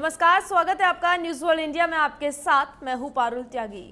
नमस्कार स्वागत है आपका न्यूज वर्ल्ड इंडिया में आपके साथ मैं हूं पारुल त्यागी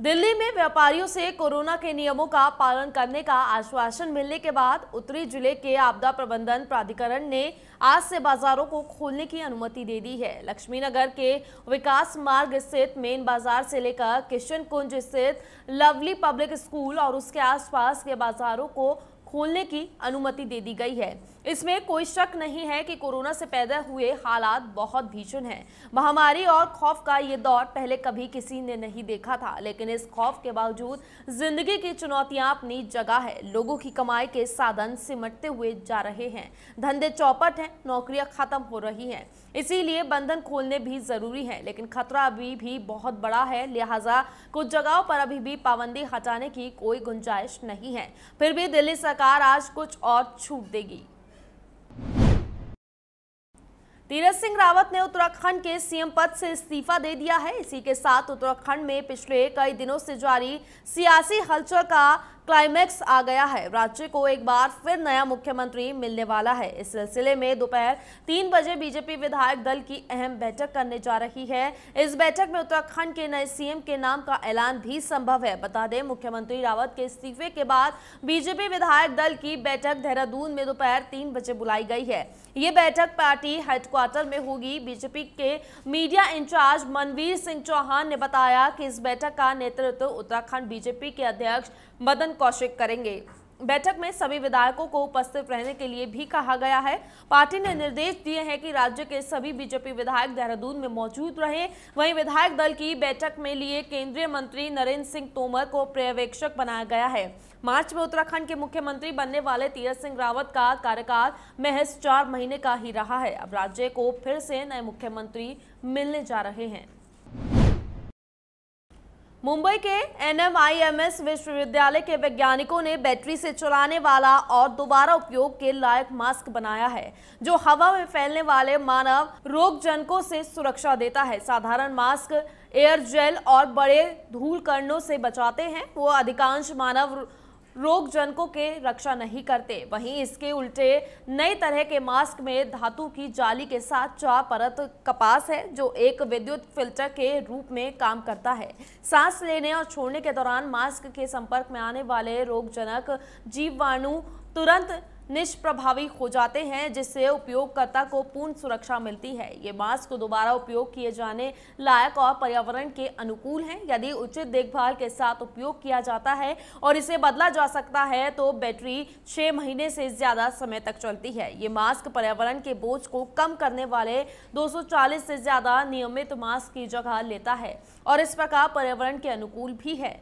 दिल्ली में व्यापारियों से कोरोना के नियमों का पालन करने का आश्वासन मिलने के बाद उत्तरी जिले के आपदा प्रबंधन प्राधिकरण ने आज से बाजारों को खोलने की अनुमति दे दी है लक्ष्मीनगर के विकास मार्ग स्थित मेन बाजार से लेकर किशन कुंज स्थित लवली पब्लिक स्कूल और उसके आसपास के बाजारों को खोलने की अनुमति दे दी गई है इसमें कोई शक नहीं है कि कोरोना से पैदा हुए हालात बहुत भीषण हैं महामारी और खौफ का ये दौर पहले कभी किसी ने नहीं देखा था लेकिन इस खौफ के बावजूद जिंदगी की चुनौतियां अपनी जगह है लोगों की कमाई के साधन सिमटते हुए जा रहे हैं धंधे चौपट हैं नौकरियां खत्म हो रही हैं इसीलिए बंधन खोलने भी जरूरी है लेकिन खतरा अभी भी बहुत बड़ा है लिहाजा कुछ जगहों पर अभी भी पाबंदी हटाने की कोई गुंजाइश नहीं है फिर भी दिल्ली सरकार आज कुछ और छूट देगी तीरथ सिंह रावत ने उत्तराखंड के सीएम पद से इस्तीफा दे दिया है इसी के साथ उत्तराखंड में पिछले कई दिनों से जारी सियासी हलचल का क्लाइमैक्स आ गया है राज्य को एक बार फिर नया मुख्यमंत्री मिलने वाला है इस सिलसिले में दोपहर तीन बजे बीजेपी विधायक दल की अहम बैठक करने जा रही है इस बैठक में उत्तराखंड के नए सीएम के नाम का ऐलान भी संभव है बता दें मुख्यमंत्री रावत के इस्तीफे के बाद बीजेपी विधायक दल की बैठक देहरादून में दोपहर तीन बजे बुलाई गई है ये बैठक पार्टी हेडक्वार्टर में होगी बीजेपी के मीडिया इंचार्ज मनवीर सिंह चौहान ने बताया कि इस बैठक का नेतृत्व उत्तराखंड बीजेपी के अध्यक्ष मदन आनंद कौशिक करेंगे बैठक में सभी विधायकों को उपस्थित रहने के लिए भी कहा गया है पार्टी ने निर्देश दिए हैं कि राज्य के सभी बीजेपी विधायक देहरादून में मौजूद रहे वहीं विधायक दल की बैठक में लिए केंद्रीय मंत्री नरेंद्र सिंह तोमर को पर्यवेक्षक बनाया गया है मार्च में उत्तराखंड के मुख्यमंत्री बनने वाले तीरथ सिंह रावत का कार्यकाल महज चार महीने का ही रहा है अब राज्य को फिर से नए मुख्यमंत्री मिलने जा रहे हैं मुंबई के एनएमआईएमएस विश्वविद्यालय के वैज्ञानिकों ने बैटरी से चलाने वाला और दोबारा उपयोग के लायक मास्क बनाया है जो हवा में फैलने वाले मानव रोगजनकों से सुरक्षा देता है साधारण मास्क एयर जेल और बड़े धूल कणों से बचाते हैं वो अधिकांश मानव रोग जनकों के रक्षा नहीं करते वहीं इसके उल्टे नए तरह के मास्क में धातु की जाली के साथ चार परत कपास है जो एक विद्युत फिल्टर के रूप में काम करता है सांस लेने और छोड़ने के दौरान मास्क के संपर्क में आने वाले रोगजनक जीवाणु तुरंत निष्प्रभावी हो जाते हैं जिससे उपयोगकर्ता को पूर्ण सुरक्षा मिलती है ये मास्क दोबारा उपयोग किए जाने लायक और पर्यावरण के अनुकूल हैं यदि उचित देखभाल के साथ उपयोग किया जाता है और इसे बदला जा सकता है तो बैटरी छः महीने से ज़्यादा समय तक चलती है ये मास्क पर्यावरण के बोझ को कम करने वाले दो से ज़्यादा नियमित मास्क की जगह लेता है और इस प्रकार पर्यावरण के अनुकूल भी है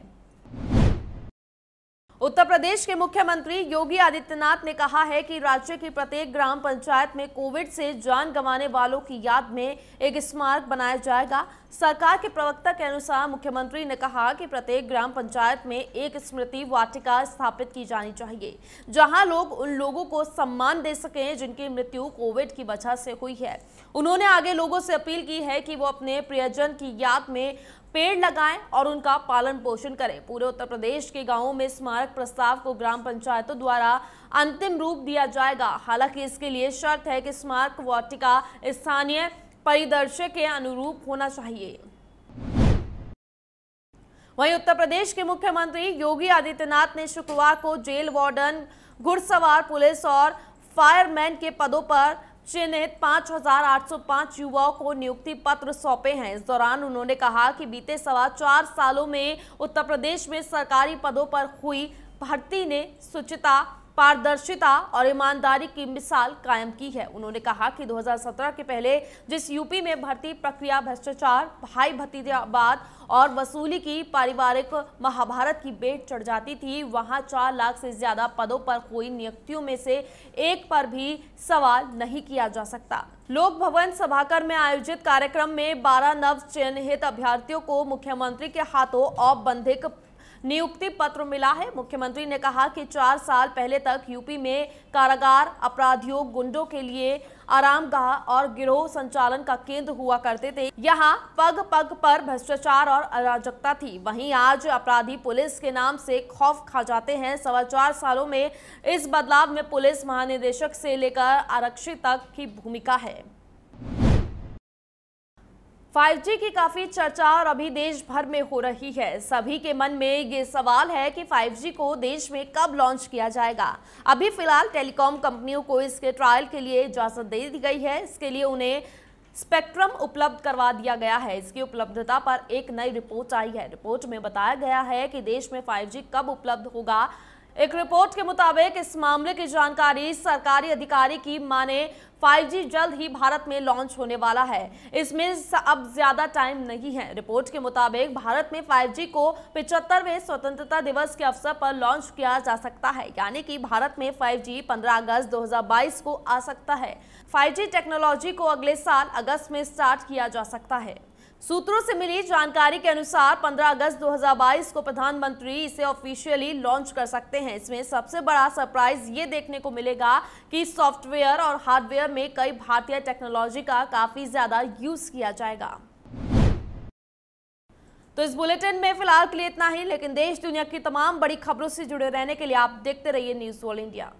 उत्तर प्रदेश के मुख्यमंत्री योगी आदित्यनाथ ने कहा है कि राज्य की प्रत्येक ग्राम पंचायत में कोविड से जान गंवाने वालों की याद में एक स्मारक बनाया जाएगा सरकार के प्रवक्ता के अनुसार मुख्यमंत्री ने कहा कि प्रत्येक ग्राम पंचायत में एक स्मृति वाटिका स्थापित की जानी चाहिए जहां लोग उन लोगों को सम्मान दे सकें जिनकी मृत्यु कोविड की वजह से हुई है उन्होंने आगे लोगों से अपील की है कि वो अपने प्रियजन की याद में पेड़ लगाएं और उनका पालन पोषण करें पूरे उत्तर प्रदेश के गांवों में स्मारक प्रस्ताव को ग्राम पंचायतों द्वारा अंतिम रूप दिया जाएगा हालांकि इसके लिए शर्त है कि स्मारक वाटिका स्थानीय परिदर्श्य के अनुरूप होना चाहिए वहीं उत्तर प्रदेश के मुख्यमंत्री योगी आदित्यनाथ ने शुक्रवार को जेल वार्डन घुड़सवार पुलिस और फायरमैन के पदों पर चिन्हित 5,805 युवाओं को नियुक्ति पत्र सौंपे हैं इस दौरान उन्होंने कहा कि बीते सवा चार सालों में उत्तर प्रदेश में सरकारी पदों पर हुई भर्ती ने सुचिता पारदर्शिता और ईमानदारी की मिसाल कायम की है उन्होंने कहा कि 2017 के पहले जिस यूपी में भर्ती प्रक्रिया भ्रष्टाचार भाई भतीजाबाद और वसूली की पारिवारिक महाभारत की बेट चढ़ जाती थी वहां चार लाख से ज्यादा पदों पर हुई नियुक्तियों में से एक पर भी सवाल नहीं किया जा सकता लोक भवन सभाकर में आयोजित कार्यक्रम में 12 नव चयनित अभ्यर्थियों को मुख्यमंत्री के हाथों औपबंधिक नियुक्ति पत्र मिला है मुख्यमंत्री ने कहा कि चार साल पहले तक यूपी में कारागार अपराधियों गुंडों के लिए आरामगाह और गिरोह संचालन का केंद्र हुआ करते थे यहाँ पग पग पर भ्रष्टाचार और अराजकता थी वहीं आज अपराधी पुलिस के नाम से खौफ खा जाते हैं सवा चार सालों में इस बदलाव में पुलिस महानिदेशक से लेकर आरक्षी तक की भूमिका है 5G की काफ़ी चर्चा और अभी देश भर में हो रही है सभी के मन में ये सवाल है कि 5G को देश में कब लॉन्च किया जाएगा अभी फिलहाल टेलीकॉम कंपनियों को इसके ट्रायल के लिए इजाज़त दे दी गई है इसके लिए उन्हें स्पेक्ट्रम उपलब्ध करवा दिया गया है इसकी उपलब्धता पर एक नई रिपोर्ट आई है रिपोर्ट में बताया गया है कि देश में 5G कब उपलब्ध होगा एक रिपोर्ट के मुताबिक इस मामले की जानकारी सरकारी अधिकारी की माने 5G जल्द ही भारत में लॉन्च होने वाला है इसमें अब ज्यादा टाइम नहीं है रिपोर्ट के मुताबिक भारत में 5G को पिचहत्तरवें स्वतंत्रता दिवस के अवसर पर लॉन्च किया जा सकता है यानी कि भारत में 5G 15 अगस्त 2022 को आ सकता है 5G टेक्नोलॉजी को अगले साल अगस्त में स्टार्ट किया जा सकता है सूत्रों से मिली जानकारी के अनुसार 15 अगस्त 2022 को प्रधानमंत्री इसे ऑफिशियली लॉन्च कर सकते हैं इसमें सबसे बड़ा सरप्राइज ये देखने को मिलेगा कि सॉफ्टवेयर और हार्डवेयर में कई भारतीय टेक्नोलॉजी का काफी ज्यादा यूज किया जाएगा तो इस बुलेटिन में फिलहाल के लिए इतना ही लेकिन देश दुनिया की तमाम बड़ी खबरों से जुड़े रहने के लिए आप देखते रहिए न्यूज ऑल इंडिया